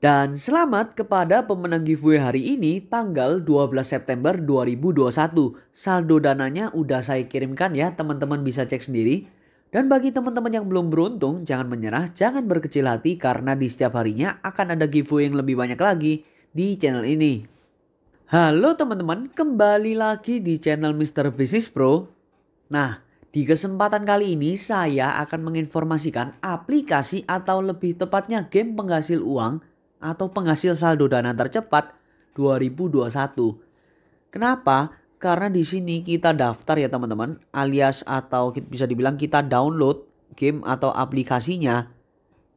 Dan selamat kepada pemenang giveaway hari ini tanggal 12 September 2021. Saldo dananya udah saya kirimkan ya teman-teman bisa cek sendiri. Dan bagi teman-teman yang belum beruntung jangan menyerah, jangan berkecil hati karena di setiap harinya akan ada giveaway yang lebih banyak lagi di channel ini. Halo teman-teman, kembali lagi di channel Mr. Business Pro. Nah, di kesempatan kali ini saya akan menginformasikan aplikasi atau lebih tepatnya game penghasil uang atau penghasil saldo dana tercepat 2021. Kenapa? Karena di sini kita daftar ya teman-teman, alias atau bisa dibilang kita download game atau aplikasinya.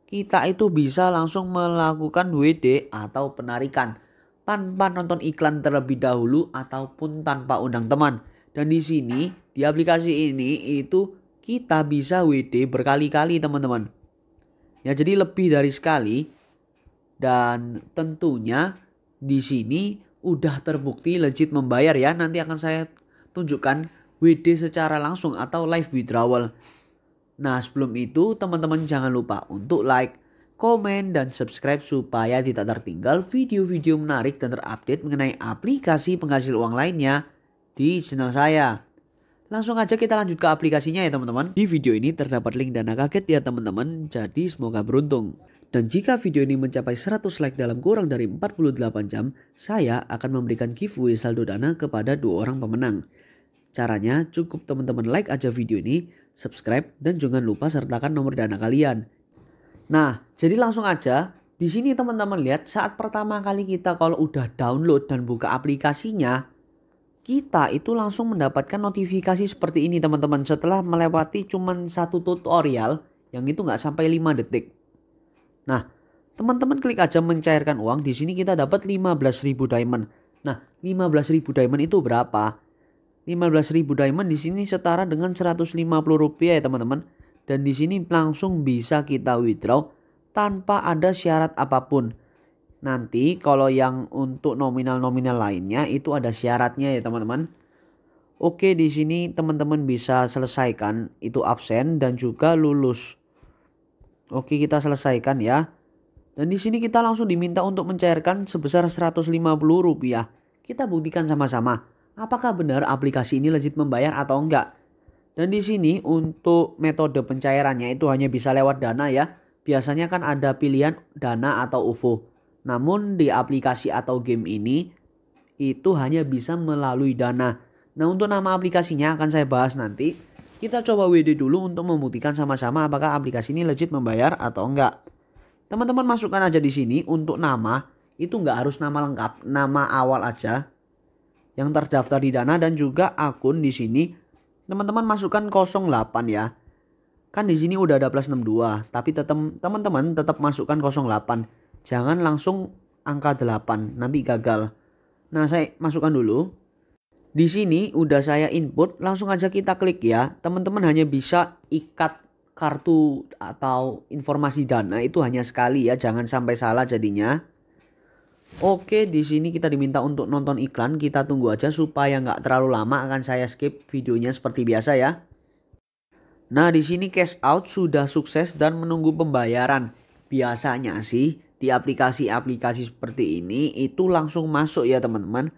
Kita itu bisa langsung melakukan WD atau penarikan tanpa nonton iklan terlebih dahulu ataupun tanpa undang teman. Dan di sini di aplikasi ini itu kita bisa WD berkali-kali teman-teman. Ya jadi lebih dari sekali dan tentunya di sini udah terbukti legit membayar ya. Nanti akan saya tunjukkan WD secara langsung atau live withdrawal. Nah sebelum itu teman-teman jangan lupa untuk like, komen, dan subscribe supaya tidak tertinggal video-video menarik dan terupdate mengenai aplikasi penghasil uang lainnya di channel saya. Langsung aja kita lanjut ke aplikasinya ya teman-teman. Di video ini terdapat link dana kaget ya teman-teman, jadi semoga beruntung. Dan jika video ini mencapai 100 like dalam kurang dari 48 jam, saya akan memberikan giveaway saldo dana kepada dua orang pemenang. Caranya cukup teman-teman like aja video ini, subscribe, dan jangan lupa sertakan nomor dana kalian. Nah, jadi langsung aja. Di sini teman-teman lihat saat pertama kali kita kalau udah download dan buka aplikasinya, kita itu langsung mendapatkan notifikasi seperti ini teman-teman setelah melewati cuman satu tutorial yang itu nggak sampai 5 detik. Nah, teman-teman klik aja mencairkan uang. Di sini kita dapat 15.000 diamond. Nah, 15.000 diamond itu berapa? 15.000 diamond di sini setara dengan 150 rupiah ya teman-teman. Dan di sini langsung bisa kita withdraw tanpa ada syarat apapun. Nanti kalau yang untuk nominal-nominal lainnya itu ada syaratnya ya teman-teman. Oke di sini teman-teman bisa selesaikan itu absen dan juga lulus. Oke, kita selesaikan ya. Dan di sini kita langsung diminta untuk mencairkan sebesar Rp150. Kita buktikan sama-sama apakah benar aplikasi ini legit membayar atau enggak. Dan di sini untuk metode pencairannya itu hanya bisa lewat Dana ya. Biasanya kan ada pilihan Dana atau UFO. Namun di aplikasi atau game ini itu hanya bisa melalui Dana. Nah, untuk nama aplikasinya akan saya bahas nanti. Kita coba WD dulu untuk membuktikan sama-sama apakah aplikasi ini legit membayar atau enggak. Teman-teman masukkan aja di sini untuk nama, itu enggak harus nama lengkap, nama awal aja. Yang terdaftar di Dana dan juga akun di sini. Teman-teman masukkan 08 ya. Kan di sini udah ada plus 62, tapi teman-teman tetap masukkan 08. Jangan langsung angka 8, nanti gagal. Nah, saya masukkan dulu di sini udah saya input, langsung aja kita klik ya. Teman-teman hanya bisa ikat kartu atau informasi dana itu hanya sekali ya, jangan sampai salah jadinya. Oke, di sini kita diminta untuk nonton iklan, kita tunggu aja supaya nggak terlalu lama akan saya skip videonya seperti biasa ya. Nah, di sini cash out sudah sukses dan menunggu pembayaran. Biasanya sih di aplikasi-aplikasi seperti ini itu langsung masuk ya teman-teman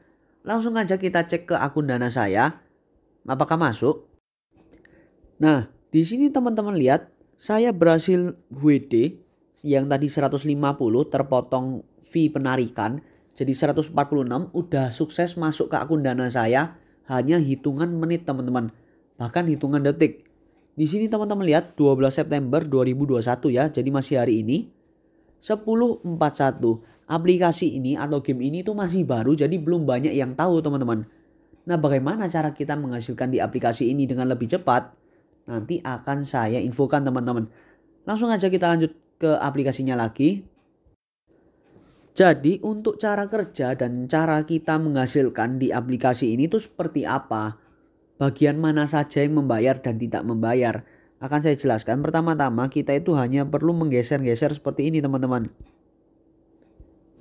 langsung aja kita cek ke akun dana saya. Apakah masuk? Nah, di sini teman-teman lihat saya berhasil WD yang tadi 150 terpotong fee penarikan jadi 146 udah sukses masuk ke akun dana saya hanya hitungan menit teman-teman bahkan hitungan detik. Di sini teman-teman lihat 12 September 2021 ya jadi masih hari ini 1041 aplikasi ini atau game ini tuh masih baru jadi belum banyak yang tahu teman-teman. Nah bagaimana cara kita menghasilkan di aplikasi ini dengan lebih cepat? Nanti akan saya infokan teman-teman. Langsung aja kita lanjut ke aplikasinya lagi. Jadi untuk cara kerja dan cara kita menghasilkan di aplikasi ini itu seperti apa? Bagian mana saja yang membayar dan tidak membayar? Akan saya jelaskan pertama-tama kita itu hanya perlu menggeser-geser seperti ini teman-teman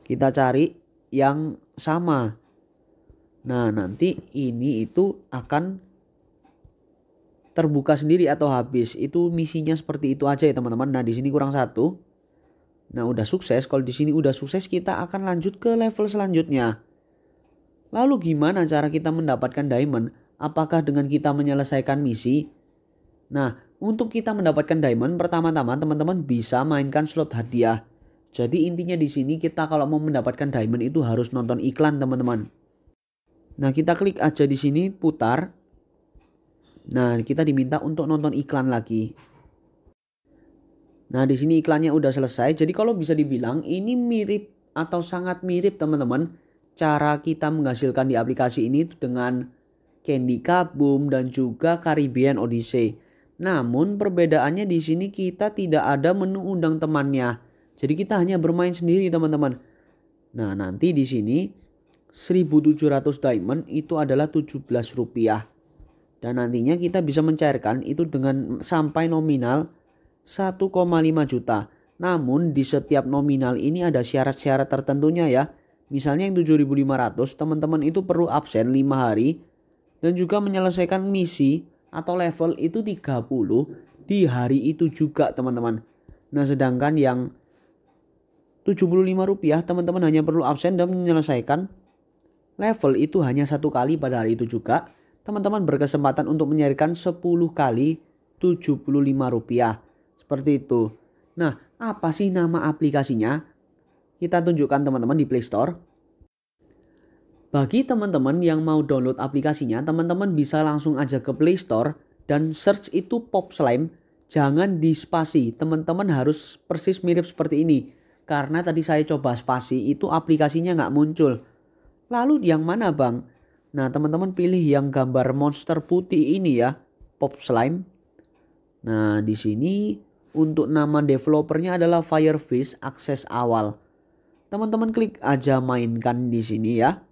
kita cari yang sama. Nah, nanti ini itu akan terbuka sendiri atau habis. Itu misinya seperti itu aja ya, teman-teman. Nah, di sini kurang satu. Nah, udah sukses. Kalau di sini udah sukses, kita akan lanjut ke level selanjutnya. Lalu gimana cara kita mendapatkan diamond? Apakah dengan kita menyelesaikan misi? Nah, untuk kita mendapatkan diamond, pertama-tama teman-teman bisa mainkan slot hadiah. Jadi intinya di sini kita kalau mau mendapatkan diamond itu harus nonton iklan teman-teman. Nah kita klik aja di sini putar. Nah kita diminta untuk nonton iklan lagi. Nah di sini iklannya udah selesai. Jadi kalau bisa dibilang ini mirip atau sangat mirip teman-teman cara kita menghasilkan di aplikasi ini dengan Candy Kaboom dan juga Caribbean Odyssey. Namun perbedaannya di sini kita tidak ada menu undang temannya. Jadi kita hanya bermain sendiri teman-teman. Nah nanti di sini 1700 diamond itu adalah 17 rupiah. Dan nantinya kita bisa mencairkan itu dengan sampai nominal 1,5 juta. Namun di setiap nominal ini ada syarat-syarat tertentunya ya. Misalnya yang 7500 teman-teman itu perlu absen 5 hari dan juga menyelesaikan misi atau level itu 30 di hari itu juga teman-teman. Nah sedangkan yang Rp75 teman-teman hanya perlu absen dan menyelesaikan level itu hanya satu kali pada hari itu juga. Teman-teman berkesempatan untuk menyarikan 10 kali Rp75. Seperti itu. Nah, apa sih nama aplikasinya? Kita tunjukkan teman-teman di Play Store. Bagi teman-teman yang mau download aplikasinya, teman-teman bisa langsung aja ke Play Store dan search itu Pop Slime. Jangan di spasi teman-teman harus persis mirip seperti ini karena tadi saya coba spasi itu aplikasinya nggak muncul. Lalu yang mana bang? Nah teman-teman pilih yang gambar monster putih ini ya. Pop Slime. Nah di sini untuk nama developernya adalah Firefish akses awal. Teman-teman klik aja mainkan di sini ya.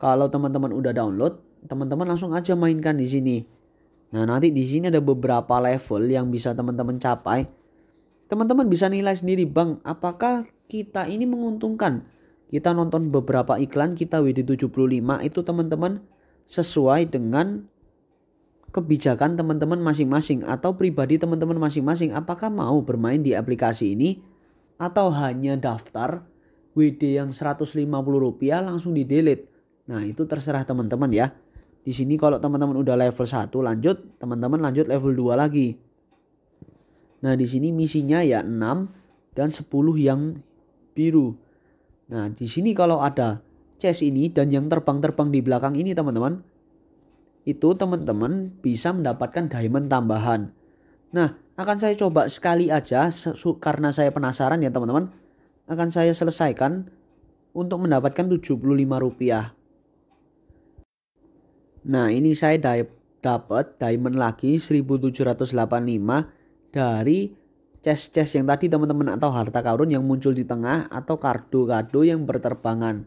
Kalau teman-teman udah download, teman-teman langsung aja mainkan di sini. Nah, nanti di sini ada beberapa level yang bisa teman-teman capai teman-teman bisa nilai sendiri bang apakah kita ini menguntungkan kita nonton beberapa iklan kita WD75 itu teman-teman sesuai dengan kebijakan teman-teman masing-masing atau pribadi teman-teman masing-masing apakah mau bermain di aplikasi ini atau hanya daftar WD yang 150 rupiah langsung di delete nah itu terserah teman-teman ya di sini kalau teman-teman udah level 1 lanjut teman-teman lanjut level 2 lagi Nah, di sini misinya ya 6 dan 10 yang biru. Nah, di sini kalau ada chest ini dan yang terbang-terbang di belakang ini teman-teman, itu teman-teman bisa mendapatkan diamond tambahan. Nah, akan saya coba sekali aja karena saya penasaran ya teman-teman. Akan saya selesaikan untuk mendapatkan 75 rupiah Nah, ini saya dapat diamond lagi 1785 dari chest-chest yang tadi teman-teman atau harta karun yang muncul di tengah atau kardo-kardo yang berterbangan.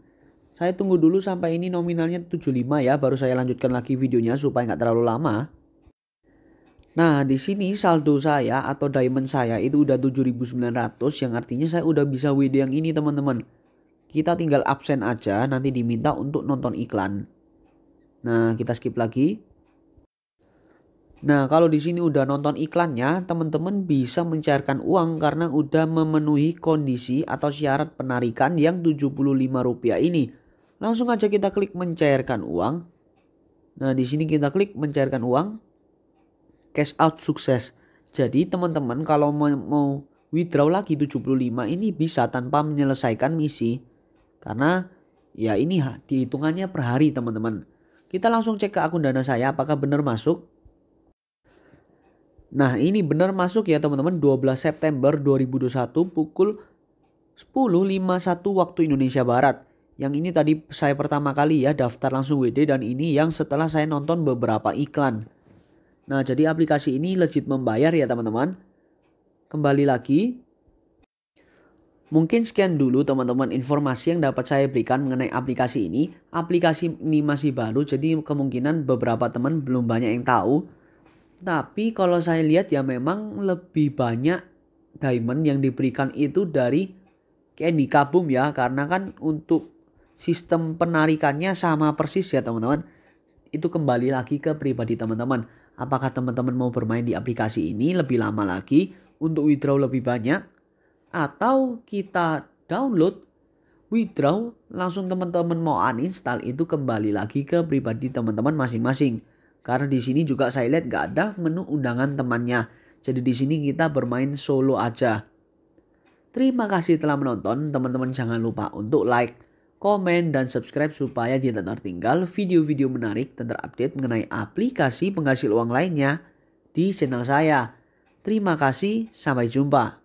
Saya tunggu dulu sampai ini nominalnya 75 ya, baru saya lanjutkan lagi videonya supaya nggak terlalu lama. Nah, di sini saldo saya atau diamond saya itu udah 7900 yang artinya saya udah bisa WD yang ini teman-teman. Kita tinggal absen aja nanti diminta untuk nonton iklan. Nah, kita skip lagi. Nah, kalau di sini udah nonton iklannya, teman-teman bisa mencairkan uang karena udah memenuhi kondisi atau syarat penarikan yang Rp75 ini. Langsung aja kita klik mencairkan uang. Nah, di sini kita klik mencairkan uang. Cash out sukses. Jadi, teman-teman kalau mau withdraw lagi 75 ini bisa tanpa menyelesaikan misi. Karena ya ini dihitungannya per hari, teman-teman. Kita langsung cek ke akun dana saya apakah benar masuk. Nah ini benar masuk ya teman-teman 12 September 2021 pukul 10.51 waktu Indonesia Barat. Yang ini tadi saya pertama kali ya daftar langsung WD dan ini yang setelah saya nonton beberapa iklan. Nah jadi aplikasi ini legit membayar ya teman-teman. Kembali lagi. Mungkin sekian dulu teman-teman informasi yang dapat saya berikan mengenai aplikasi ini. Aplikasi ini masih baru jadi kemungkinan beberapa teman belum banyak yang tahu. Tapi kalau saya lihat ya memang lebih banyak diamond yang diberikan itu dari Candy Kabum ya karena kan untuk sistem penarikannya sama persis ya teman-teman. Itu kembali lagi ke pribadi teman-teman. Apakah teman-teman mau bermain di aplikasi ini lebih lama lagi untuk withdraw lebih banyak atau kita download withdraw langsung teman-teman mau uninstall itu kembali lagi ke pribadi teman-teman masing-masing. Karena di sini juga saya lihat gak ada menu undangan temannya. Jadi di sini kita bermain solo aja. Terima kasih telah menonton. Teman-teman jangan lupa untuk like, komen, dan subscribe supaya tidak tertinggal video-video menarik dan update mengenai aplikasi penghasil uang lainnya di channel saya. Terima kasih, sampai jumpa.